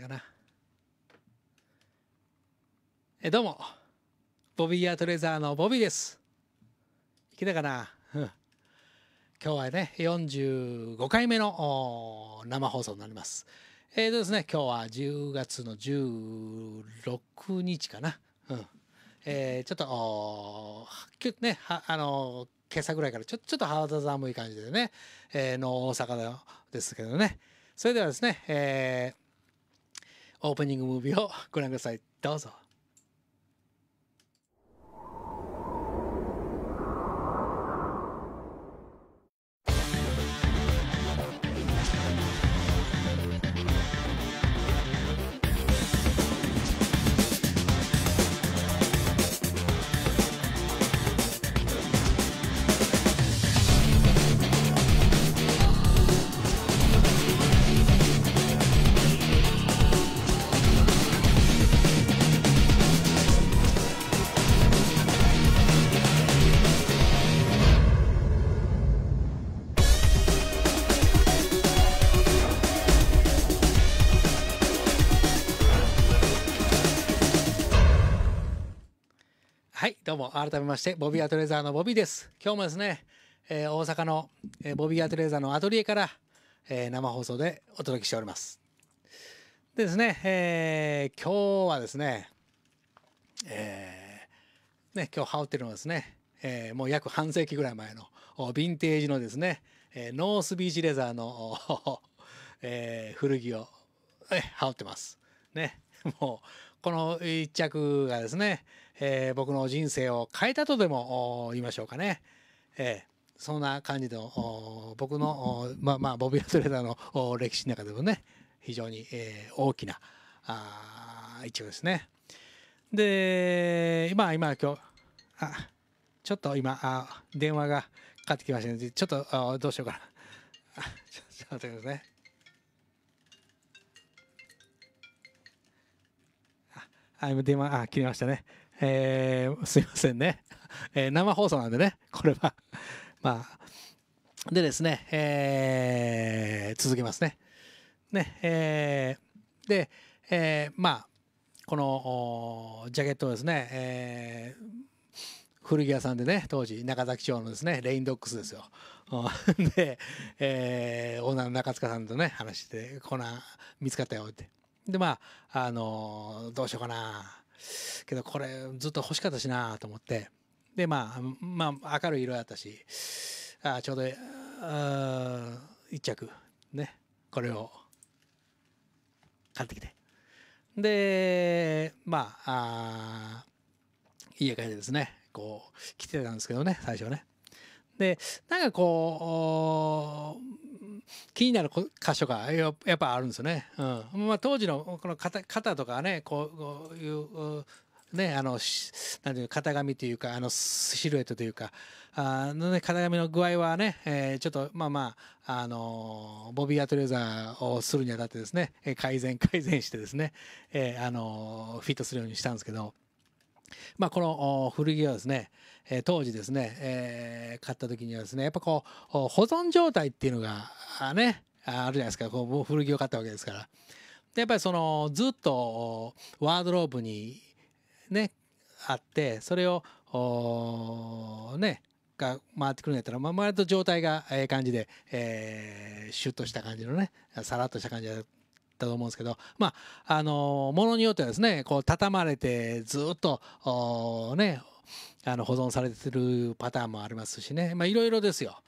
たかなえどうもボビー・アトレザーのボビーですいけたかな、うん、今日はね45回目の生放送になりますえーとですね今日は10月の16日かなうんえー、ちょっとねあの今朝ぐらいからちょちょっと肌寒い感じでね、えー、の大阪ですけどねそれではですね、えーオープニングムービーをご覧くださいどうぞはい、どうも改めましてボビーアトレーザーのボビーです。今日もですね、えー、大阪の、えー、ボビーアトレーザーのアトリエから、えー、生放送でお届けしております。でですね、えー、今日はですね、えー、ね今日羽織ってるのはですね、えー、もう約半世紀ぐらい前のヴィンテージのですね、えー、ノースビーチレザーの、えー、古着を、えー、羽織ってます。ね、もうこの一着がですね、えー、僕の人生を変えたとでも言いましょうかね。えーそんな感じの僕のまあまあボビー・トレーダーの歴史の中でもね非常に、えー、大きなあ一応ですね。で今今今日あちょっと今あ電話がかかってきましたの、ね、でちょっとどうしようかな。ちょっと待ってくださいね。あ、電話、あ、切れましたね。えー、すいませんね。えー、生放送なんでね、これは。まあ。でですね、えー、続けますね。ね、えー、で、えー、まあ、このジャケットをですね、えー、古着屋さんでね当時中崎町のですねレインドックスですよで、えー、オーナーの中塚さんとね話して「こんな見つかったよ」ってでまああのどうしようかなけどこれずっと欲しかったしなと思ってでまあまあ明るい色やったしあちょうど1着ねこれを買ってきてでまあ家帰ってですねこう来てたんですけどね最初ねでなんかこう気になる箇所がやっぱあるんですね。うんまあ、当時のこの肩肩とかねこういうね、あの、なんていう型紙というか、あの、シルエットというか、あのね、型紙の具合はね、えー、ちょっと、まあまあ、あのー、ボビーアトレーザーをするにあたってですね、改善、改善してですね、えー、あのー、フィットするようにしたんですけど、まあ、この古着はですね、え当時ですね、え買った時にはですね、やっぱこう、保存状態っていうのがあねあるじゃないですかこうう古着を買ったわけですから。でやっぱりそのずっとワードローブにねあってそれをねが回ってくるんやったら、まあ、割と状態がええ感じで、えー、シュッとした感じのねさらっとした感じだったと思うんですけどまああのものによってはですねこう畳まれてずっとねあの保存されてるパターンもありますしねまあいろいろですよ。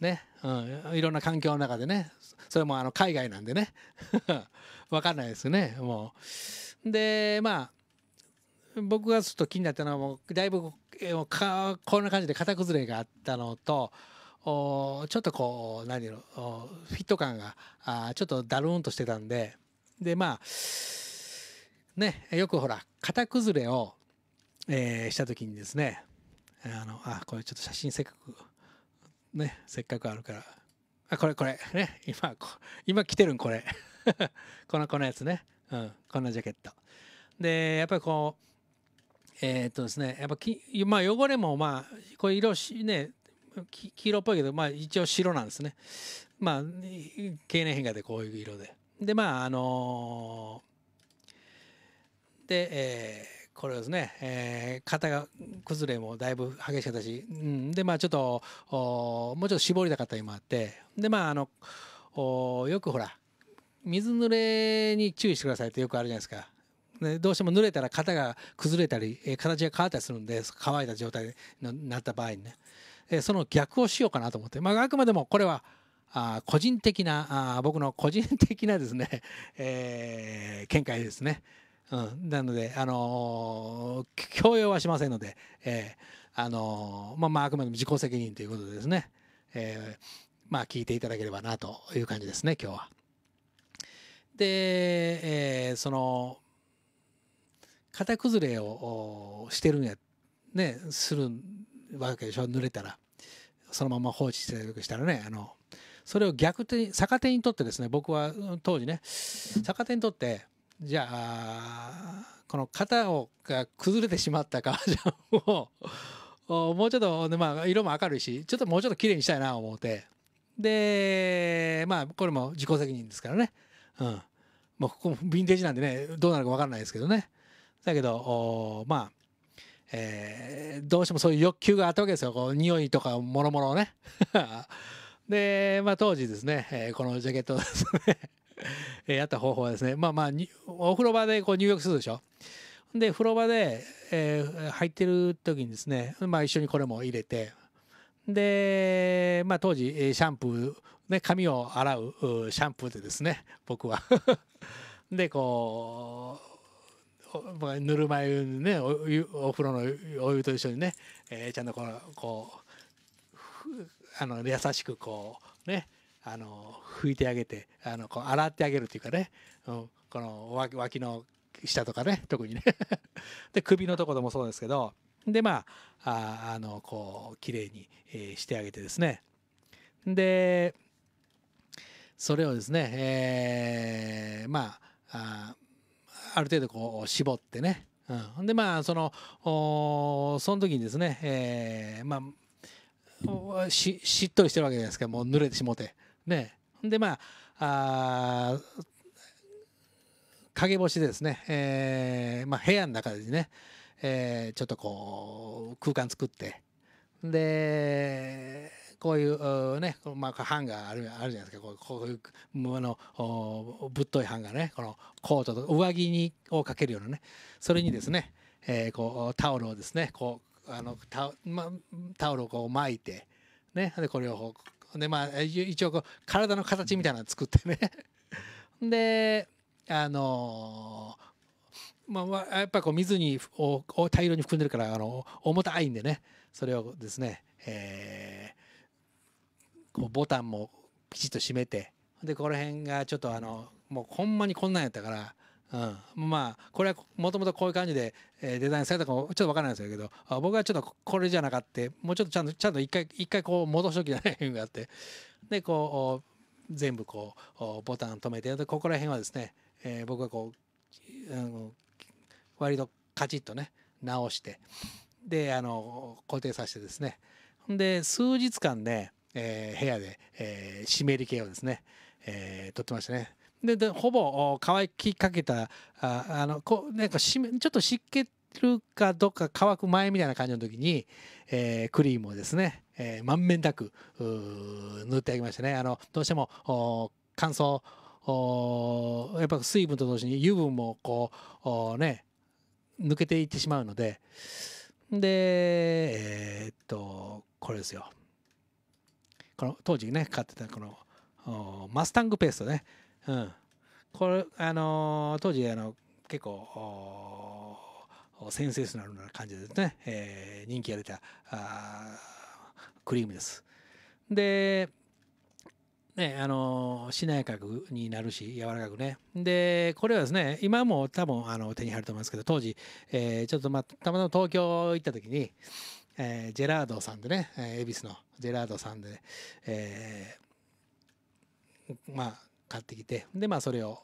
ね、うん、いろんな環境の中でねそれもあの海外なんでね分 かんないですねもう。でまあ僕がちょっと気になったのはもうだいぶかこんな感じで型崩れがあったのとおちょっとこう何言うのフィット感があちょっとだるんとしてたんででまあねよくほら型崩れを、えー、した時にですねあのあこれちょっと写真せっかく。ねせっかくあるからあこれこれね今今着てるんこれ このこのやつね、うん、こんなジャケットでやっぱりこうえー、っとですねやっぱき、まあ、汚れもまあこれ色しね黄色っぽいけどまあ一応白なんですねまあ経年変化でこういう色ででまああのー、でえーこれですね、えー、肩が崩れもだいぶ激しかったし、うん、でまあちょっともうちょっと絞りたかったりもあってでまああのよくほら水濡れに注意してくださいってよくあるじゃないですか。ね、どうしても濡れたら型が崩れたり、え形が変わったりするんで乾いた状態になった場合にね、えその逆をしようかなと思って、まあ、あくまでもこれはあ個人的なあ僕の個人的なですね、えー、見解ですね。うん、なので、あのー、強要はしませんので、えーあのー、まあ、あ、くまでも自己責任ということでですね、えー、まあ、聞いていただければなという感じですね、今日は。で、えー、その、型崩れをしてるんや、ね、するわけでしょ、濡れたら。そのまま放置してしたらね、あの、それを逆手、に逆手にとってですね、僕は当時ね、逆手にとって、じゃあこの肩をが崩れてしまった革ジャンをもうちょっと、まあ、色も明るいしちょっともうちょっと綺麗にしたいな思うてでまあこれも自己責任ですからね、うん、もうここもヴィンテージなんでねどうなるか分からないですけどねだけどまあえー、どうしてもそういう欲求があったわけですよ。こう匂いとかもろもろね。で、まあ当時ですね、えー、このジャケットですねえやった方法はですねまあまあお風呂場でこう入浴するでしょで風呂場で、えー、入ってる時にですね、まあ、一緒にこれも入れてで、まあ、当時シャンプー、ね、髪を洗うシャンプーでですね僕は でこうぬるま湯にねおお風呂のお湯と一緒にね、えー、ちゃんとこうこうあの優しくこうねあの拭いてあげてあのこう洗ってあげるっていうかね、うん、この脇の下とかね特にね で首のところもそうですけどでまああのこう綺麗に、えー、してあげてですねでそれをですね、えー、まああある程度こう絞ってね、うん、でまあそのおその時にですね、えー、まあししっとりしてるわけじゃないですかもう濡れてしもてねでまあ陰干しでですね、えーまあ、部屋の中でね、えー、ちょっとこう空間作ってでこういうね、まあ、ハンガーあるあるじゃないですかこうこういうあのぶっといハンガーねこのコートと上着にをかけるようなねそれにですね、えー、こうタオルをですねこうあのタ,、ま、タオルをこう巻いて、ね、でこれをこうでまあ一応こう体の形みたいなの作ってねであのまあ、やっぱり水にを大量に含んでるからあの重たいんでねそれをですね、えー、こうボタンもきちっと閉めてでこの辺がちょっとあのもうほんまにこんなんやったからうん、まあこれはもともとこういう感じで、えデザインされたかもちょっと分からないですけど僕はちょっとこれじゃなかってもうちょっとちゃんとちゃんと一回一回こう戻しときじゃない意があってでこう全部こうボタン止めてここら辺はですね、えー、僕はこう、うん、割とカチッとね直してであの固定させてですねで数日間ね、えー、部屋で、えー、湿り気をですね、えー、取ってましたねででほぼ乾きかけたああのこなんかしちょっと湿気るかどっか乾く前みたいな感じの時に、えー、クリームをですね、えー、満遍なく塗ってあげましたねあのどうしても乾燥やっぱ水分と同時に油分もこうね抜けていってしまうのででえー、っとこれですよこの当時ね買ってたこのマスタングペーストねうん、これあのー、当時あの結構センセーショナルな感じですね、えー、人気が出たあクリームです。で、ね、あのー、しなやかくになるし柔らかくねでこれはですね今も多分あの手に入ると思いますけど当時、えー、ちょっと、まあ、たまたま東京行った時に、えー、ジェラードさんでね恵比寿のジェラードさんで、ね、えー、まあ買ってきてでまあそれを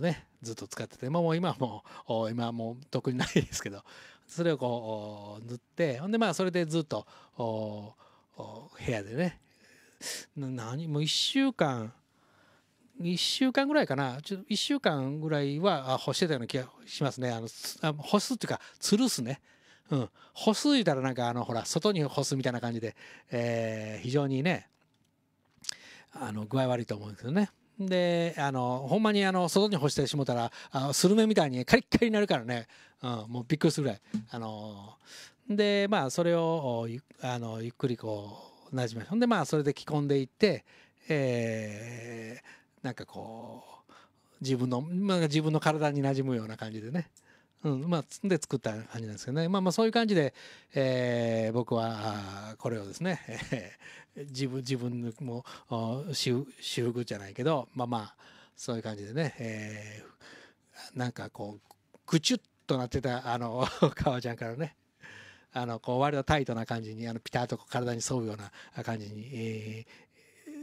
ねずっと使っててもう今はもう今はもう特にないですけどそれをこう塗ってほんでまあそれでずっと部屋でね何もう1週間1週間ぐらいかなちょ1週間ぐらいは干してたような気がしますねあの干すっていうか吊るすね。うん、干すいたらなんかあのほら外に干すみたいな感じで、えー、非常にねあの具合悪いと思うんですよね。であのほんまにあの外に干してしもたらあスルメみたいにカリッカリになるからね、うん、もうびっくりするぐらい。あのでまあそれをあのゆっくりこうなじめほんでまあそれで着込んでいって、えー、なんかこう自分の、まあ、自分の体になじむような感じでね、うんまあ、で作った感じなんですけどね、まあ、まあそういう感じで、えー、僕はこれをですね、え ー、自分自分も修復じゃないけどまあまあそういう感じでね、えー、なんかこうぐちゅっとなってたあの 革ちゃんからねあのこう割とタイトな感じにあのピタッと体に沿うような感じに、え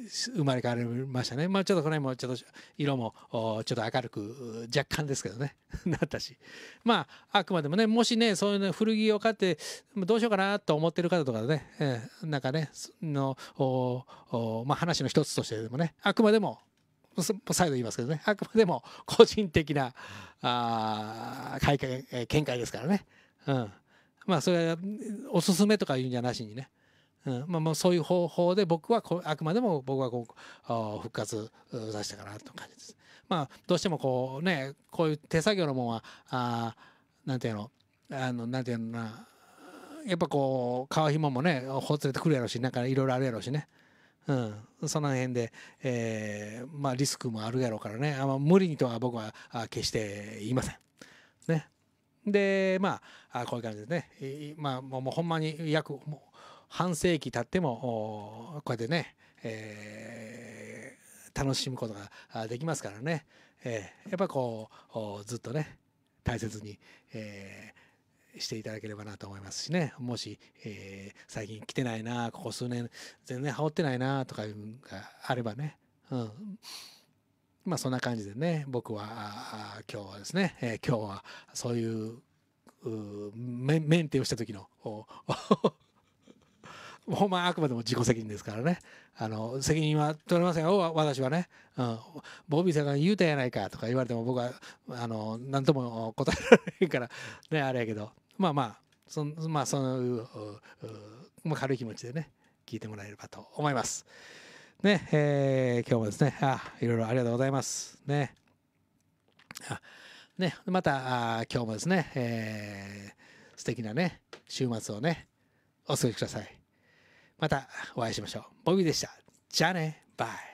生まれ変わりましたね。まあちょっとこの辺もちょっと色もちょっと明るく若干ですけどね なったしまああくまでもねもしねそういう、ね、古着を買ってどうしようかなと思ってる方とかね、えー、なんかねのまあ、話の一つとしてでもねあくまでも再度言いますけどねあくまでも個人的なあ見解ですからね。うんまあそれはおすすめとか言うんじゃなしにねうんまあ、もうそういう方法で僕はあくまでも僕はこう復活させたかなという感じです。まあ、どうしてもこうねこういう手作業のもんはあなんていうのあのなんていうのなやっぱこう皮ひももねほつれてくるやろうしなんかいろいろあるやろうしね。うん、その辺で、えーまあ、リスクもあるやろうからねあ無理にとは僕は決して言いません。ね、でまあこういう感じでね、まあ、もうほんまに約もう半世紀経ってもこうやってね、えー、楽しむことができますからね、えー、やっぱこうずっとね大切に、えーしていただければなと思いますしね。もし、えー、最近来てないな、ここ数年全然羽織ってないな、とかいうのがあればね。うん。まあそんな感じでね、僕は今日はですね、えー、今日はそういうメンテをした時のほんまあくまでも自己責任ですからねあの責任は取れませんよ私はね、うん、ボビーさんが言うたやないかとか言われても僕はあの何とも答えられへんからねあれやけどまあまあそまあそういう、まあ、軽い気持ちでね聞いてもらえればと思います。ねえー、今日もですねあいろいろありがとうございます。ねあねまたあ今日もですね、えー、素敵なね週末をねお過ごしください。またお会いしましょう。ボビーでした。じゃあね。バイ。